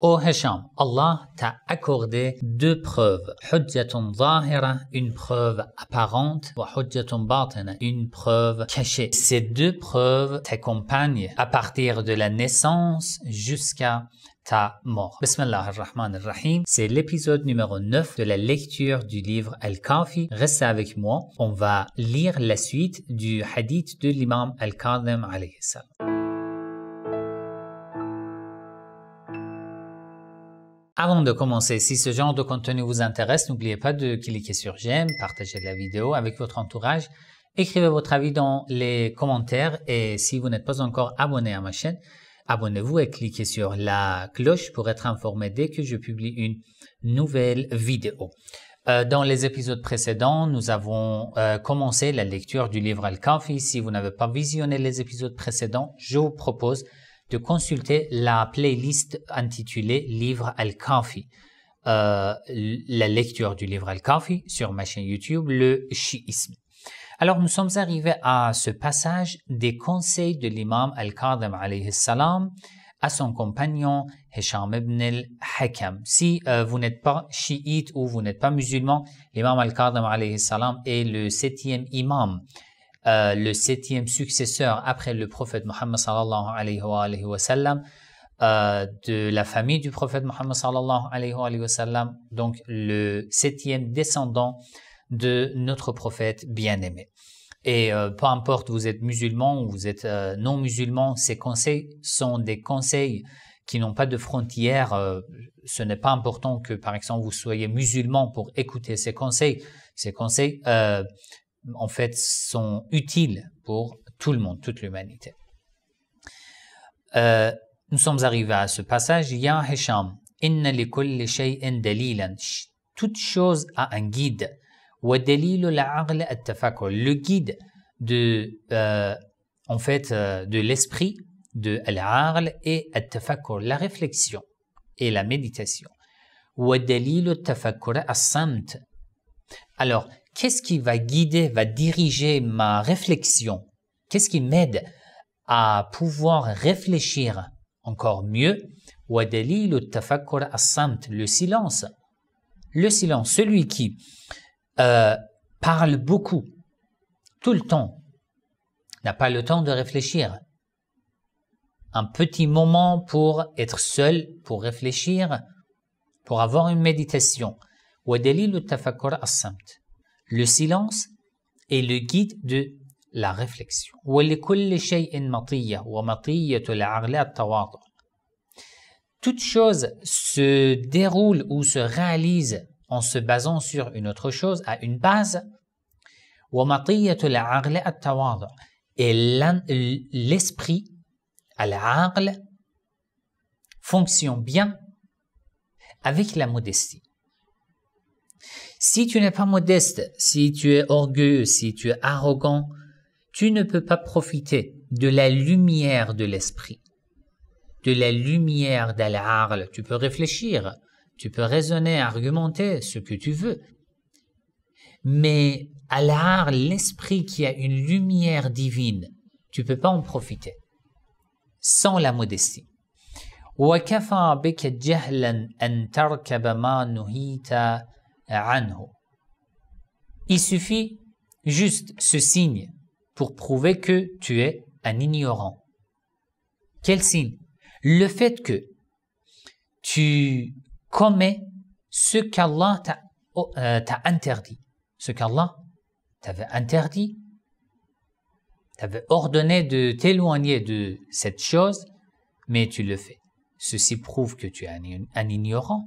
Au Hisham, Allah t'a accordé deux preuves. une preuve apparente, et une preuve cachée. Ces deux preuves t'accompagnent à partir de la naissance jusqu'à ta mort. Bismillah rahman rahim C'est l'épisode numéro 9 de la lecture du livre Al-Kafi. Reste avec moi. On va lire la suite du hadith de l'imam Al-Qadim alayhi salam. Avant de commencer, si ce genre de contenu vous intéresse, n'oubliez pas de cliquer sur j'aime, partager la vidéo avec votre entourage, écrivez votre avis dans les commentaires et si vous n'êtes pas encore abonné à ma chaîne, abonnez-vous et cliquez sur la cloche pour être informé dès que je publie une nouvelle vidéo. Euh, dans les épisodes précédents, nous avons euh, commencé la lecture du livre Al-Kafi. Si vous n'avez pas visionné les épisodes précédents, je vous propose de consulter la playlist intitulée Livre Al-Kafi. Euh, la lecture du livre Al-Kafi sur ma chaîne YouTube, le chiisme. Alors nous sommes arrivés à ce passage des conseils de l'imam Al-Qadim alayhi salam à son compagnon Hisham ibn al-Hakam. Si euh, vous n'êtes pas chiite ou vous n'êtes pas musulman, l'imam Al-Qadim alayhi salam est le septième imam euh, le septième successeur après le prophète Mohammed sallallahu alayhi wa, sallam, euh, de la famille du prophète Mohammed sallallahu alayhi wa, sallam, donc le septième descendant de notre prophète bien-aimé. Et euh, peu importe, vous êtes musulman ou vous êtes non musulman, ces conseils sont des conseils qui n'ont pas de frontières. ce n'est pas important que, par exemple, vous soyez musulman pour écouter ces conseils. Ces conseils en fait, sont utiles pour tout le monde, toute l'humanité. Euh, nous sommes arrivés à ce passage. Ya Hisham, inna li kulli shay'in dalilan. Toute chose a un guide. Wa Le guide de, euh, en fait, euh, de l'esprit de al et at-tafakkur, la réflexion et la méditation. Wa dalilu al-tafakkur Alors, qu'est-ce qui va guider, va diriger ma réflexion Qu'est-ce qui m'aide à pouvoir réfléchir encore mieux le silence. Le silence, celui qui euh, parle beaucoup, tout le temps, n'a pas le temps de réfléchir. Un petit moment pour être seul, pour réfléchir, pour avoir une méditation. tafakkur as le silence est le guide de la réflexion. Toute chose se déroule ou se réalise en se basant sur une autre chose, à une base. Et l'esprit, al fonctionne bien avec la modestie. Si tu n'es pas modeste, si tu es orgueilleux, si tu es arrogant, tu ne peux pas profiter de la lumière de l'esprit, de la lumière d'Al-Arl. Tu peux réfléchir, tu peux raisonner, argumenter ce que tu veux. Mais Al-Arl, l'esprit qui a une lumière divine, tu ne peux pas en profiter sans la modestie. Il suffit juste ce signe pour prouver que tu es un ignorant. Quel signe Le fait que tu commets ce qu'Allah oh, euh, t'a interdit, ce qu'Allah t'avait interdit, t'avait ordonné de t'éloigner de cette chose, mais tu le fais. Ceci prouve que tu es un ignorant.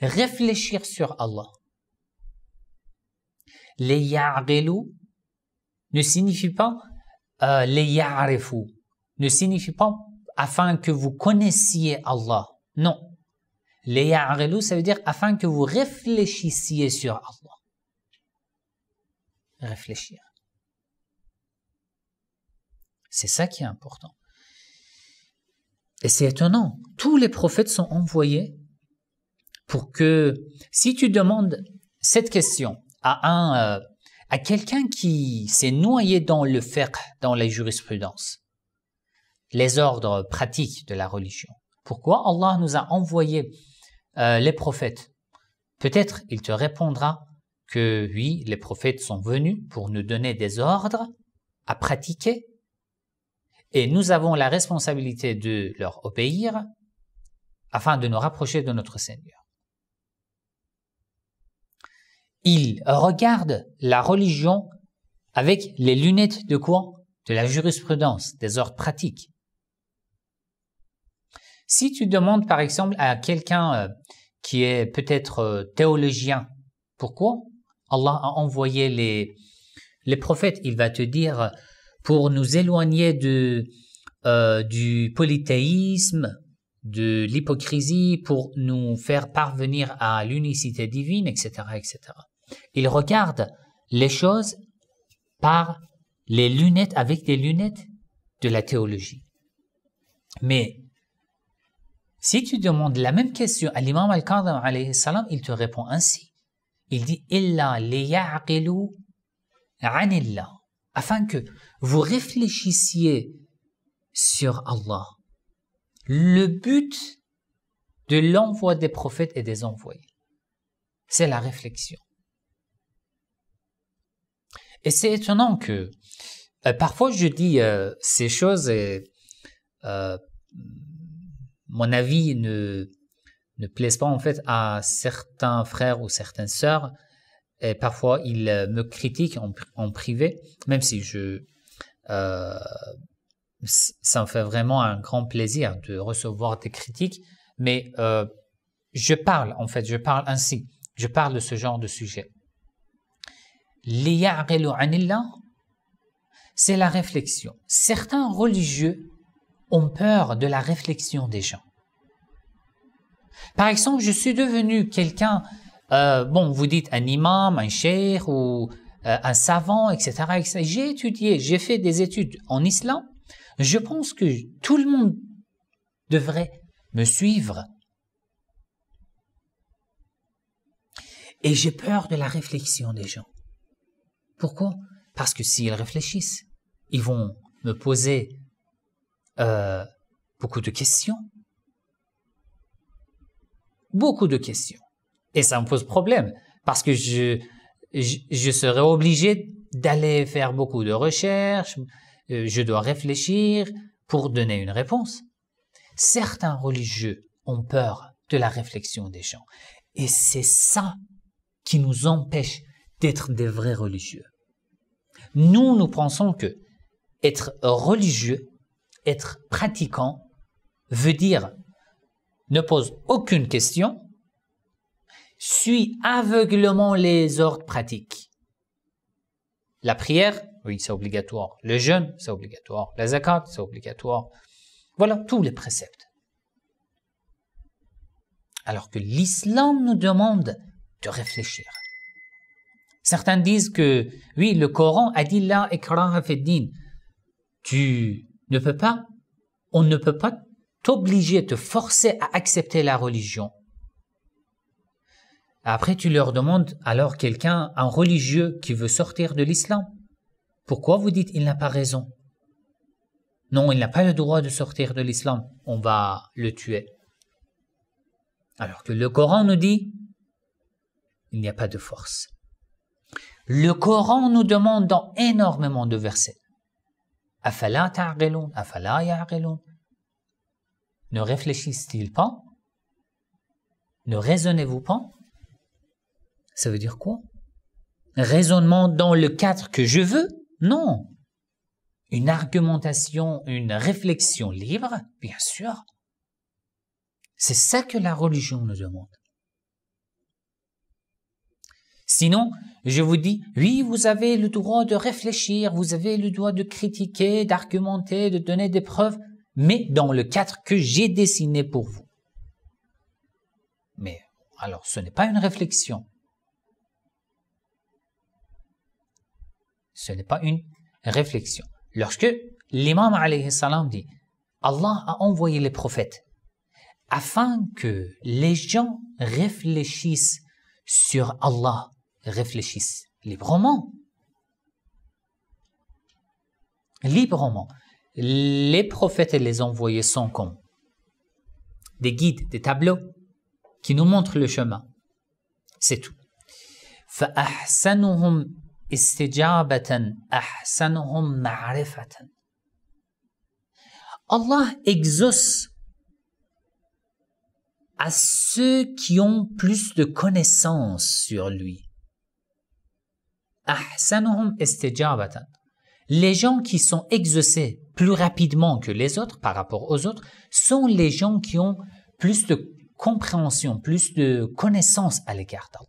réfléchir sur Allah les ne signifie pas les euh, ya'rifu ne signifie pas afin que vous connaissiez Allah non les ça veut dire afin que vous réfléchissiez sur Allah réfléchir c'est ça qui est important et c'est étonnant. Tous les prophètes sont envoyés pour que, si tu demandes cette question à un, euh, à quelqu'un qui s'est noyé dans le fer, dans la jurisprudence, les ordres pratiques de la religion, pourquoi Allah nous a envoyé euh, les prophètes Peut-être il te répondra que oui, les prophètes sont venus pour nous donner des ordres à pratiquer et nous avons la responsabilité de leur obéir afin de nous rapprocher de notre Seigneur. Ils regardent la religion avec les lunettes de quoi De la jurisprudence, des ordres pratiques. Si tu demandes par exemple à quelqu'un euh, qui est peut-être euh, théologien, pourquoi Allah a envoyé les, les prophètes, il va te dire pour nous éloigner de, euh, du polythéisme, de l'hypocrisie, pour nous faire parvenir à l'unicité divine, etc., etc. Il regarde les choses par les lunettes, avec des lunettes de la théologie. Mais si tu demandes la même question à l'imam al-Qadam il te répond ainsi. Il dit, Illa liya'qilu anillah afin que vous réfléchissiez sur Allah. Le but de l'envoi des prophètes et des envoyés, c'est la réflexion. Et c'est étonnant que euh, parfois je dis euh, ces choses et euh, mon avis ne, ne plaise pas en fait à certains frères ou certaines sœurs et parfois, ils euh, me critiquent en, privé, même si je... Euh, ça me fait vraiment un grand plaisir de recevoir des critiques, mais euh, je parle, en fait, je parle ainsi. Je parle de ce genre de sujet. C'est la réflexion. Certains religieux ont peur de la réflexion des gens. Par exemple, je suis devenu quelqu'un euh, bon, vous dites un imam, un cheikh ou euh, un savant, etc. J'ai étudié, j'ai fait des études en islam. Je pense que tout le monde devrait me suivre. Et j'ai peur de la réflexion des gens. Pourquoi Parce que s'ils réfléchissent, ils vont me poser euh, beaucoup de questions. Beaucoup de questions. Et ça me pose problème parce que je, je, serais obligé d'aller faire beaucoup de recherches, euh, je dois réfléchir pour donner une réponse. Certains religieux ont peur de la réflexion des gens. Et c'est ça qui nous empêche d'être des vrais religieux. Nous, nous pensons que être religieux, être pratiquant, veut dire ne pose aucune question, suis aveuglement les ordres pratiques. La prière, oui, c'est obligatoire. Le jeûne, c'est obligatoire. La zakat, c'est obligatoire. Voilà tous les préceptes. Alors que l'islam nous demande de réfléchir. Certains disent que, oui, le Coran a dit là, Tu ne peux pas, on ne peut pas t'obliger, te forcer à accepter la religion. Après, tu leur demandes alors quelqu'un, un religieux qui veut sortir de l'islam. Pourquoi vous dites il n'a pas raison Non, il n'a pas le droit de sortir de l'islam. On va le tuer. Alors que le Coran nous dit, il n'y a pas de force. Le Coran nous demande dans énormément de versets. Afala afala Ne réfléchissent-ils pas Ne raisonnez-vous pas ça veut dire quoi Raisonnement dans le cadre que je veux Non. Une argumentation, une réflexion libre, bien sûr. C'est ça que la religion nous demande. Sinon, je vous dis, oui, vous avez le droit de réfléchir, vous avez le droit de critiquer, d'argumenter, de donner des preuves, mais dans le cadre que j'ai dessiné pour vous. Mais alors, ce n'est pas une réflexion, Ce n'est pas une réflexion. Lorsque l'imam alayhi salam dit Allah a envoyé les prophètes afin que les gens réfléchissent sur Allah, réfléchissent librement. Librement. Les prophètes et les envoyés sont comme des guides, des tableaux qui nous montrent le chemin. C'est tout. Allah exauce à ceux qui ont plus de connaissances sur lui. istijabatan. Les gens qui sont exaucés plus rapidement que les autres par rapport aux autres sont les gens qui ont plus de compréhension, plus de connaissances à l'égard d'Allah.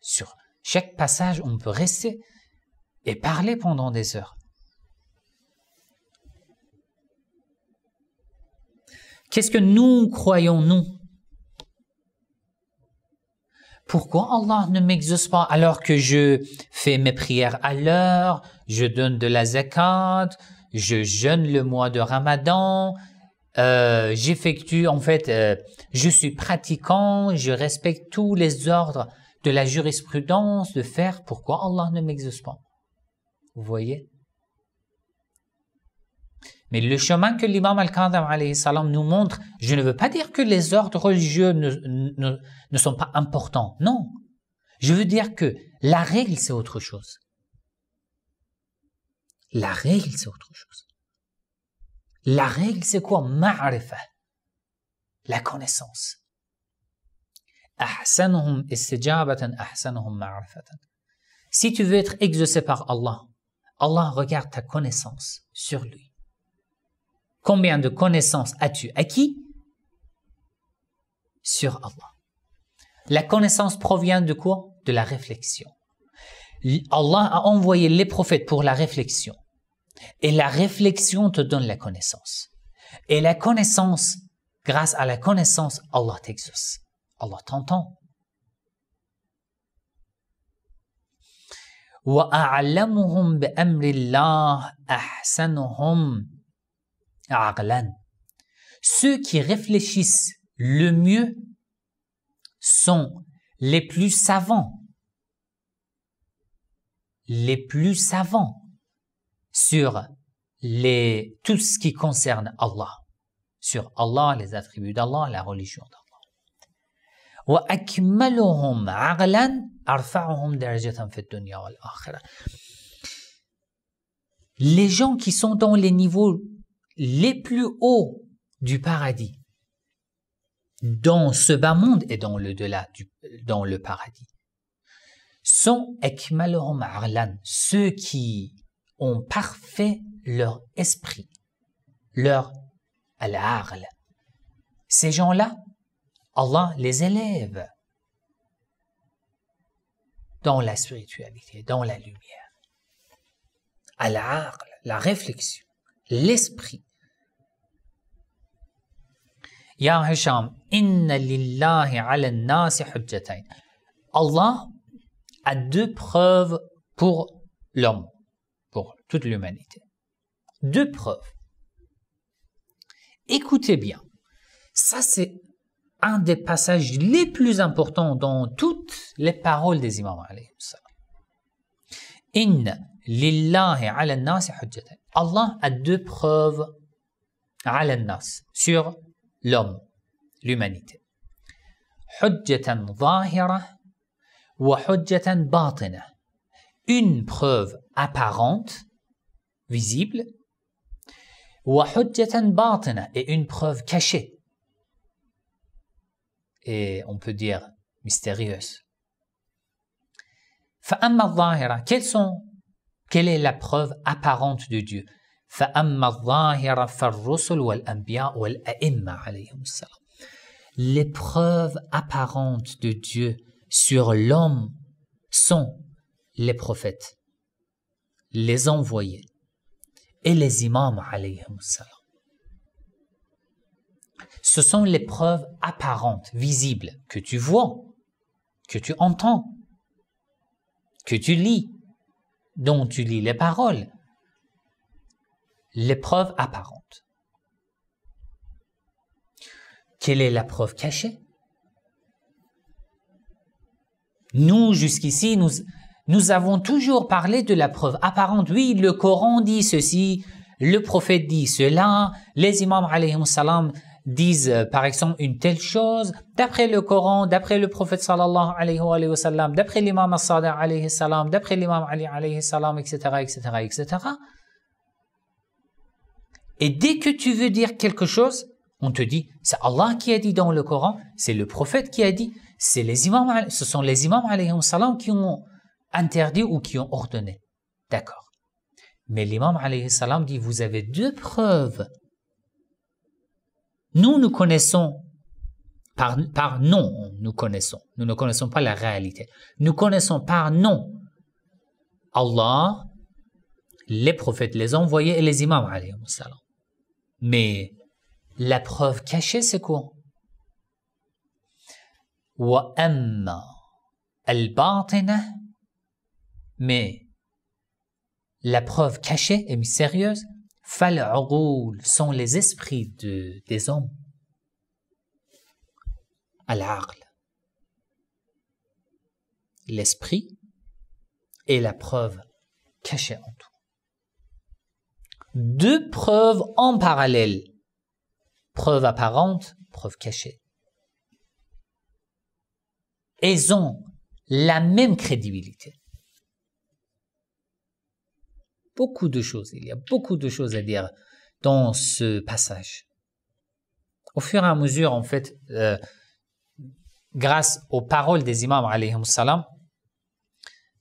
Sur chaque passage, on peut rester et parler pendant des heures. Qu'est-ce que nous croyons, nous Pourquoi Allah ne m'exauce pas alors que je fais mes prières à l'heure, je donne de la zakat, je jeûne le mois de Ramadan, euh, j'effectue, en fait, euh, je suis pratiquant, je respecte tous les ordres de la jurisprudence de faire pourquoi Allah ne m'existe pas. Vous voyez Mais le chemin que l'imam al-Qadam salam nous montre, je ne veux pas dire que les ordres religieux ne, sont pas importants. Non. Je veux dire que la règle, c'est autre chose. La règle, c'est autre chose. La règle, c'est quoi Ma'rifa. La connaissance istijabatan ma'rifatan. Si tu veux être exaucé par Allah, Allah regarde ta connaissance sur lui. Combien de connaissances as-tu acquis sur Allah La connaissance provient de quoi De la réflexion. Allah a envoyé les prophètes pour la réflexion. Et la réflexion te donne la connaissance. Et la connaissance, grâce à la connaissance, Allah t'exauce. Allah t'entend. Ceux qui réfléchissent le mieux sont les plus savants, les plus savants sur les, tout ce qui concerne Allah, sur Allah, les attributs d'Allah, la religion d'Allah les gens qui sont dans les niveaux les plus hauts du paradis, dans ce bas monde et dans le delà, dans le paradis, sont arlan, ceux qui ont parfait leur esprit, leur al Ces gens-là Allah les élève dans la spiritualité, dans la lumière. À l'âme, la réflexion, l'esprit. Ya Hisham, inna lillahi ala nasi Allah a deux preuves pour l'homme, pour toute l'humanité. Deux preuves. Écoutez bien. Ça, c'est un des passages les plus importants dans toutes les paroles des imams Allah a deux preuves sur l'homme, l'humanité. Une preuve apparente, visible, et une preuve cachée, et on peut dire mystérieuse. Quelles sont, quelle est la preuve apparente de Dieu les preuves apparentes de Dieu sur l'homme sont les prophètes, les envoyés et les imams. Ce sont les preuves apparentes, visibles, que tu vois, que tu entends, que tu lis, dont tu lis les paroles. Les preuves apparentes. Quelle est la preuve cachée Nous, jusqu'ici, nous, avons toujours parlé de la preuve apparente. Oui, le Coran dit ceci, le prophète dit cela, les imams salam disent euh, par exemple une telle chose, d'après le Coran, d'après le prophète sallallahu alayhi wa sallam, d'après l'imam al alayhi salam, d'après l'imam Ali alayhi salam, etc., etc., etc. Et dès que tu veux dire quelque chose, on te dit, c'est Allah qui a dit dans le Coran, c'est le prophète qui a dit, c'est les imams, ce sont les imams alayhi sallam qui ont interdit ou qui ont ordonné. D'accord. Mais l'imam alayhi salam dit, vous avez deux preuves nous, nous connaissons par, par nom, nous connaissons. Nous ne connaissons pas la réalité. Nous connaissons par nom Allah, les prophètes, les envoyés et les imams. Mais la preuve cachée, c'est quoi Mais la preuve cachée est mystérieuse, fal sont les esprits de, des hommes. à L'esprit est la preuve cachée en tout. Deux preuves en parallèle. Preuve apparente, preuve cachée. Elles ont la même crédibilité beaucoup de choses, il y a beaucoup de choses à dire dans ce passage. Au fur et à mesure, en fait, euh, grâce aux paroles des imams, alayhi salam,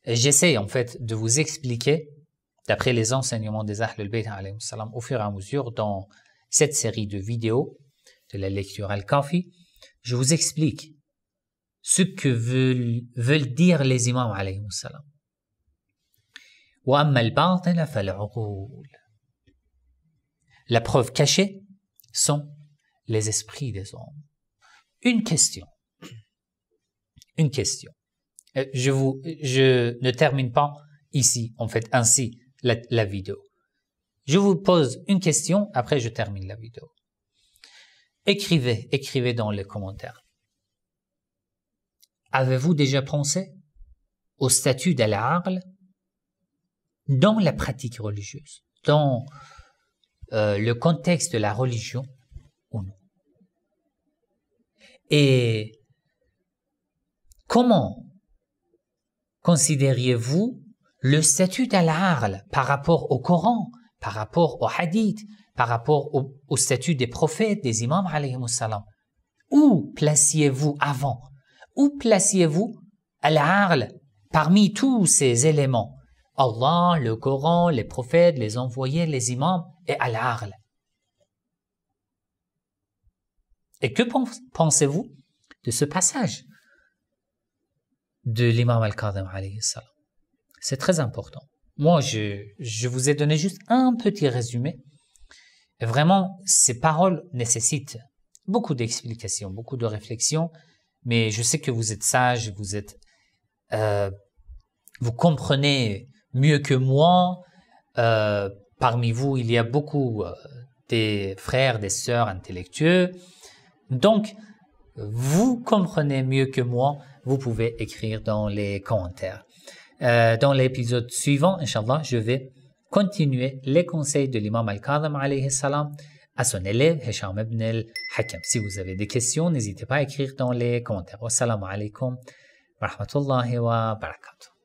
j'essaie en fait de vous expliquer, d'après les enseignements des Ahl bayt salam, au fur et à mesure, dans cette série de vidéos de la lecture al-Kafi, je vous explique ce que veulent, dire les imams, alayhi salam. الباطل فالعقول La preuve cachée sont les esprits des hommes. Une question. Une question. Euh, je, ne termine pas ici, en fait, ainsi la, vidéo. Je vous pose une question, après je termine la vidéo. Écrivez, écrivez dans les commentaires. Avez-vous déjà pensé au statut de dans la pratique religieuse, dans euh, le contexte de la religion ou non. Et comment considériez-vous le statut d'Al-Arl par rapport au Coran, par rapport au Hadith, par rapport au, statut des prophètes, des imams, salam Où placiez-vous avant Où placiez-vous Al-Arl parmi tous ces éléments Allah, le Coran, les prophètes, les envoyés, les imams et Al-Arl. Et que pensez-vous de ce passage de l'imam al salam C'est très important. Moi, je, vous ai donné juste un petit résumé. vraiment, ces paroles nécessitent beaucoup d'explications, beaucoup de réflexions, mais je sais que vous êtes sage, vous êtes, euh, vous comprenez mieux que moi. Euh, parmi vous, il y a beaucoup euh, des frères, des sœurs intellectueux. Donc, vous comprenez mieux que moi, vous pouvez écrire dans les commentaires. Euh, dans l'épisode suivant, Inch'Allah, je vais continuer les conseils de l'imam Al-Kadham à son élève Hisham ibn al-Hakam. Si vous avez des questions, n'hésitez pas à écrire dans les commentaires. Assalamu alaikum wa rahmatullahi wa barakatuh.